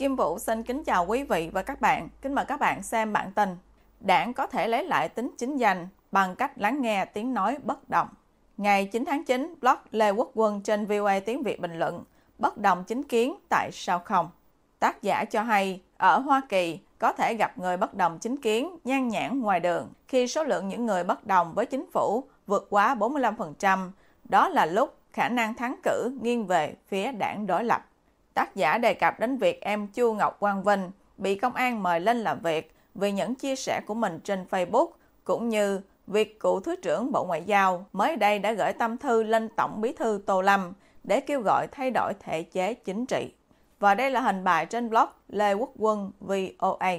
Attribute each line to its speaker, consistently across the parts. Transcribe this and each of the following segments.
Speaker 1: Kim Vũ xin kính chào quý vị và các bạn. Kính mời các bạn xem bản tin. Đảng có thể lấy lại tính chính danh bằng cách lắng nghe tiếng nói bất động. Ngày 9 tháng 9, blog Lê Quốc Quân trên VOA Tiếng Việt bình luận bất đồng chính kiến tại sao không? Tác giả cho hay, ở Hoa Kỳ có thể gặp người bất đồng chính kiến nhan nhãn ngoài đường khi số lượng những người bất đồng với chính phủ vượt quá 45%, đó là lúc khả năng thắng cử nghiêng về phía đảng đối lập. Tác giả đề cập đến việc em Chu Ngọc Quang Vinh bị công an mời lên làm việc vì những chia sẻ của mình trên Facebook, cũng như việc cựu Thứ trưởng Bộ Ngoại giao mới đây đã gửi tâm thư lên Tổng bí thư Tô Lâm để kêu gọi thay đổi thể chế chính trị. Và đây là hình bài trên blog Lê Quốc Quân VOA.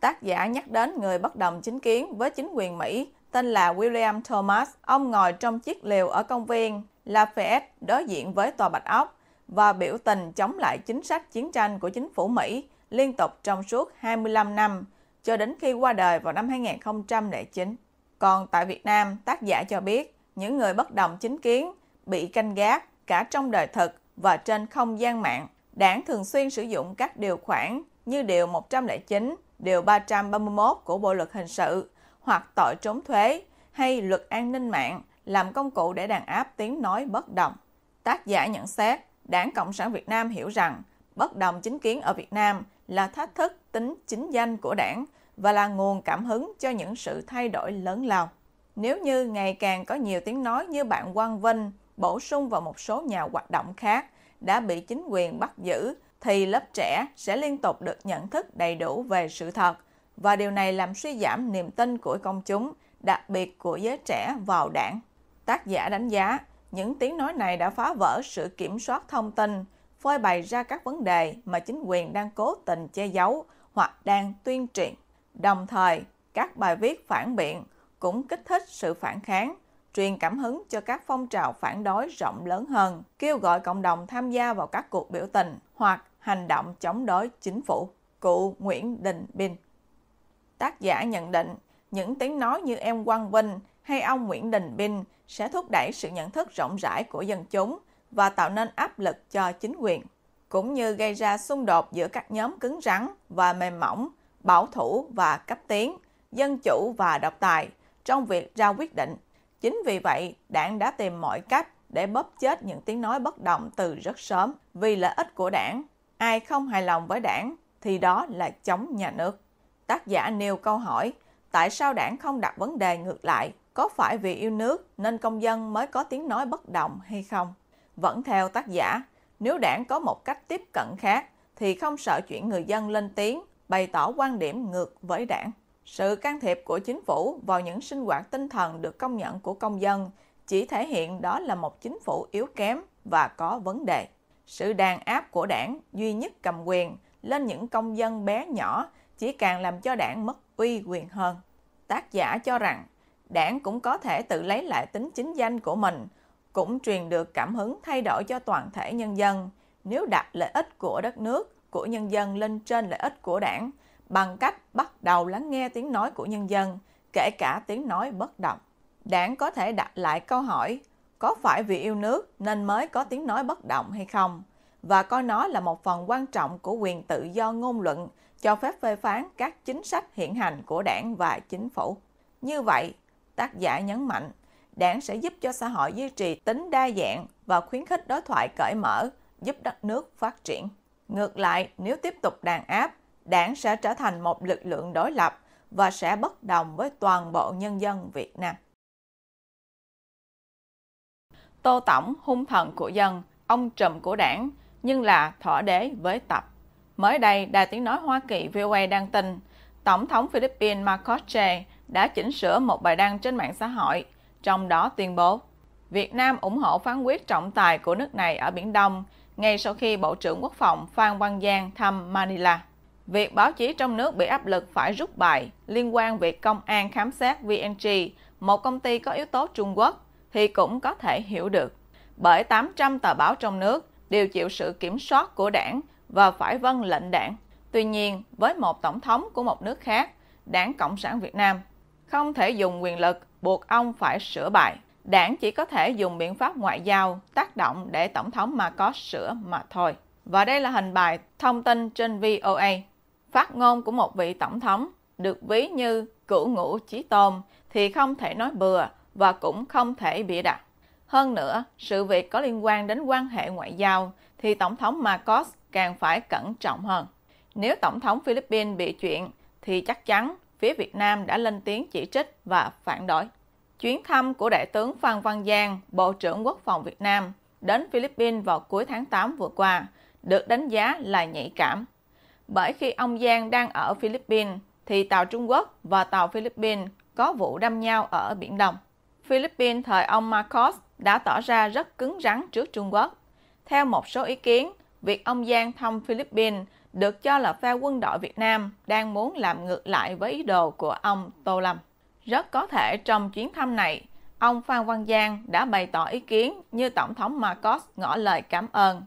Speaker 1: Tác giả nhắc đến người bất đồng chính kiến với chính quyền Mỹ tên là William Thomas. Ông ngồi trong chiếc lều ở công viên Lafayette đối diện với tòa Bạch Ốc và biểu tình chống lại chính sách chiến tranh của chính phủ Mỹ liên tục trong suốt 25 năm cho đến khi qua đời vào năm 2009. Còn tại Việt Nam, tác giả cho biết những người bất đồng chính kiến bị canh gác cả trong đời thực và trên không gian mạng. Đảng thường xuyên sử dụng các điều khoản như Điều 109, Điều 331 của Bộ Luật Hình sự hoặc tội trốn thuế hay luật an ninh mạng làm công cụ để đàn áp tiếng nói bất đồng. Tác giả nhận xét, Đảng Cộng sản Việt Nam hiểu rằng bất đồng chính kiến ở Việt Nam là thách thức tính chính danh của đảng và là nguồn cảm hứng cho những sự thay đổi lớn lao. Nếu như ngày càng có nhiều tiếng nói như bạn Quang Vinh bổ sung vào một số nhà hoạt động khác đã bị chính quyền bắt giữ, thì lớp trẻ sẽ liên tục được nhận thức đầy đủ về sự thật và điều này làm suy giảm niềm tin của công chúng, đặc biệt của giới trẻ vào đảng. Tác giả đánh giá, những tiếng nói này đã phá vỡ sự kiểm soát thông tin, phơi bày ra các vấn đề mà chính quyền đang cố tình che giấu hoặc đang tuyên truyền. Đồng thời, các bài viết phản biện cũng kích thích sự phản kháng, truyền cảm hứng cho các phong trào phản đối rộng lớn hơn, kêu gọi cộng đồng tham gia vào các cuộc biểu tình hoặc hành động chống đối chính phủ. Cụ Nguyễn Đình Bình Tác giả nhận định, những tiếng nói như em Quang Vinh hay ông Nguyễn Đình Bình sẽ thúc đẩy sự nhận thức rộng rãi của dân chúng và tạo nên áp lực cho chính quyền, cũng như gây ra xung đột giữa các nhóm cứng rắn và mềm mỏng, bảo thủ và cấp tiến, dân chủ và độc tài trong việc ra quyết định. Chính vì vậy, đảng đã tìm mọi cách để bóp chết những tiếng nói bất đồng từ rất sớm vì lợi ích của đảng. Ai không hài lòng với đảng thì đó là chống nhà nước. Tác giả nêu câu hỏi, tại sao đảng không đặt vấn đề ngược lại có phải vì yêu nước nên công dân mới có tiếng nói bất động hay không? Vẫn theo tác giả, nếu đảng có một cách tiếp cận khác thì không sợ chuyện người dân lên tiếng, bày tỏ quan điểm ngược với đảng. Sự can thiệp của chính phủ vào những sinh hoạt tinh thần được công nhận của công dân chỉ thể hiện đó là một chính phủ yếu kém và có vấn đề. Sự đàn áp của đảng duy nhất cầm quyền lên những công dân bé nhỏ chỉ càng làm cho đảng mất uy quyền hơn. Tác giả cho rằng đảng cũng có thể tự lấy lại tính chính danh của mình, cũng truyền được cảm hứng thay đổi cho toàn thể nhân dân. Nếu đặt lợi ích của đất nước, của nhân dân lên trên lợi ích của đảng, bằng cách bắt đầu lắng nghe tiếng nói của nhân dân, kể cả tiếng nói bất đồng. Đảng có thể đặt lại câu hỏi, có phải vì yêu nước nên mới có tiếng nói bất động hay không? Và coi nó là một phần quan trọng của quyền tự do ngôn luận, cho phép phê phán các chính sách hiện hành của đảng và chính phủ. Như vậy, tác giả nhấn mạnh, đảng sẽ giúp cho xã hội duy trì tính đa dạng và khuyến khích đối thoại cởi mở, giúp đất nước phát triển. Ngược lại, nếu tiếp tục đàn áp, đảng sẽ trở thành một lực lượng đối lập và sẽ bất đồng với toàn bộ nhân dân Việt Nam. Tô Tổng hung thần của dân, ông trùm của đảng, nhưng là thỏ đế với tập. Mới đây, Đài Tiếng Nói Hoa Kỳ VOA đăng tin, Tổng thống Philippines Marcos Che đã chỉnh sửa một bài đăng trên mạng xã hội, trong đó tuyên bố Việt Nam ủng hộ phán quyết trọng tài của nước này ở Biển Đông ngay sau khi Bộ trưởng Quốc phòng Phan Văn Giang thăm Manila. Việc báo chí trong nước bị áp lực phải rút bài liên quan việc công an khám xét VNG, một công ty có yếu tố Trung Quốc, thì cũng có thể hiểu được. Bởi 800 tờ báo trong nước đều chịu sự kiểm soát của đảng và phải vâng lệnh đảng. Tuy nhiên, với một tổng thống của một nước khác, đảng Cộng sản Việt Nam không thể dùng quyền lực buộc ông phải sửa bài. Đảng chỉ có thể dùng biện pháp ngoại giao tác động để Tổng thống mà có sửa mà thôi. Và đây là hình bài thông tin trên VOA. Phát ngôn của một vị Tổng thống được ví như cửu ngũ chí tôm thì không thể nói bừa và cũng không thể bịa đặt. Hơn nữa, sự việc có liên quan đến quan hệ ngoại giao thì Tổng thống Marcos càng phải cẩn trọng hơn. Nếu Tổng thống Philippines bị chuyện thì chắc chắn phía Việt Nam đã lên tiếng chỉ trích và phản đối. Chuyến thăm của Đại tướng Phan Văn Giang, Bộ trưởng Quốc phòng Việt Nam, đến Philippines vào cuối tháng 8 vừa qua được đánh giá là nhạy cảm. Bởi khi ông Giang đang ở Philippines, thì tàu Trung Quốc và tàu Philippines có vụ đâm nhau ở Biển Đông. Philippines thời ông Marcos đã tỏ ra rất cứng rắn trước Trung Quốc. Theo một số ý kiến, việc ông Giang thăm Philippines được cho là phe quân đội Việt Nam đang muốn làm ngược lại với ý đồ của ông Tô Lâm. Rất có thể trong chuyến thăm này, ông Phan Văn Giang đã bày tỏ ý kiến như Tổng thống Marcos ngỏ lời cảm ơn.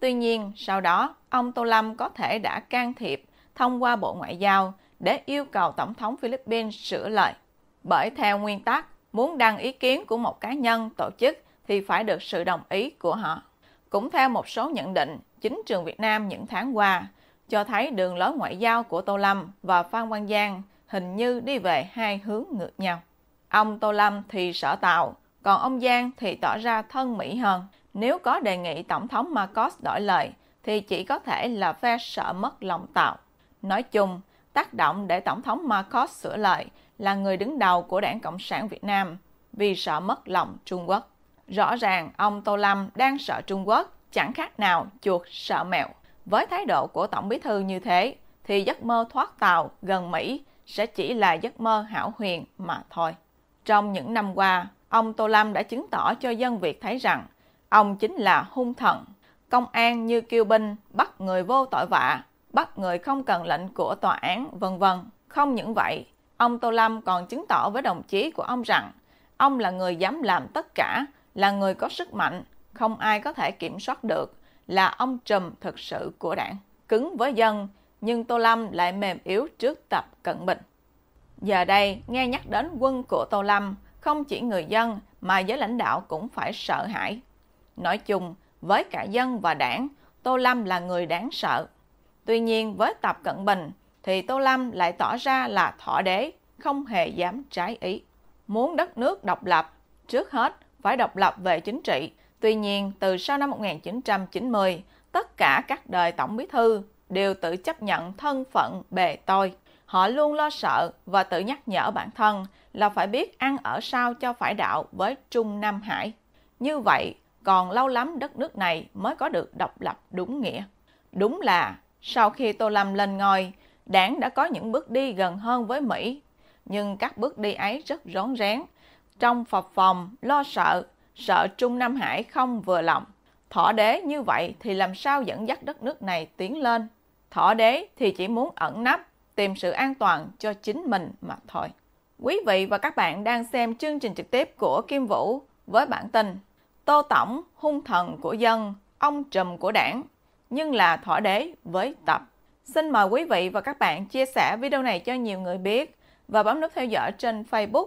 Speaker 1: Tuy nhiên, sau đó, ông Tô Lâm có thể đã can thiệp thông qua Bộ Ngoại giao để yêu cầu Tổng thống Philippines sửa lời. Bởi theo nguyên tắc, muốn đăng ý kiến của một cá nhân, tổ chức thì phải được sự đồng ý của họ. Cũng theo một số nhận định, chính trường Việt Nam những tháng qua cho thấy đường lối ngoại giao của Tô Lâm và Phan Văn Giang hình như đi về hai hướng ngược nhau. Ông Tô Lâm thì sở tạo, còn ông Giang thì tỏ ra thân Mỹ hơn. Nếu có đề nghị Tổng thống Marcos đổi lời, thì chỉ có thể là phe sợ mất lòng tạo. Nói chung, tác động để Tổng thống Marcos sửa lời là người đứng đầu của Đảng Cộng sản Việt Nam vì sợ mất lòng Trung Quốc. Rõ ràng ông Tô Lâm đang sợ Trung Quốc chẳng khác nào chuột sợ mèo. Với thái độ của Tổng Bí Thư như thế, thì giấc mơ thoát tàu gần Mỹ sẽ chỉ là giấc mơ hảo huyền mà thôi. Trong những năm qua, ông Tô Lâm đã chứng tỏ cho dân Việt thấy rằng ông chính là hung thần. Công an như kiêu binh bắt người vô tội vạ, bắt người không cần lệnh của tòa án, vân vân. Không những vậy, ông Tô Lâm còn chứng tỏ với đồng chí của ông rằng ông là người dám làm tất cả, là người có sức mạnh, không ai có thể kiểm soát được là ông trùm thực sự của đảng, cứng với dân, nhưng Tô Lâm lại mềm yếu trước tập cận bình. Giờ đây, nghe nhắc đến quân của Tô Lâm, không chỉ người dân mà giới lãnh đạo cũng phải sợ hãi. Nói chung, với cả dân và đảng, Tô Lâm là người đáng sợ. Tuy nhiên với Tập Cận Bình thì Tô Lâm lại tỏ ra là thọ đế, không hề dám trái ý. Muốn đất nước độc lập, trước hết phải độc lập về chính trị, Tuy nhiên, từ sau năm 1990, tất cả các đời tổng bí thư đều tự chấp nhận thân phận bề tôi. Họ luôn lo sợ và tự nhắc nhở bản thân là phải biết ăn ở sao cho phải đạo với Trung Nam Hải. Như vậy, còn lâu lắm đất nước này mới có được độc lập đúng nghĩa. Đúng là sau khi Tô Lâm lên ngôi, đảng đã có những bước đi gần hơn với Mỹ, nhưng các bước đi ấy rất rón rén, trong phập phòng, lo sợ sợ Trung Nam Hải không vừa lòng. Thỏ đế như vậy thì làm sao dẫn dắt đất nước này tiến lên? Thỏ đế thì chỉ muốn ẩn nấp, tìm sự an toàn cho chính mình mà thôi. Quý vị và các bạn đang xem chương trình trực tiếp của Kim Vũ với bản tin Tô Tổng, hung thần của dân, ông trùm của đảng, nhưng là thỏ đế với tập. Xin mời quý vị và các bạn chia sẻ video này cho nhiều người biết và bấm nút theo dõi trên Facebook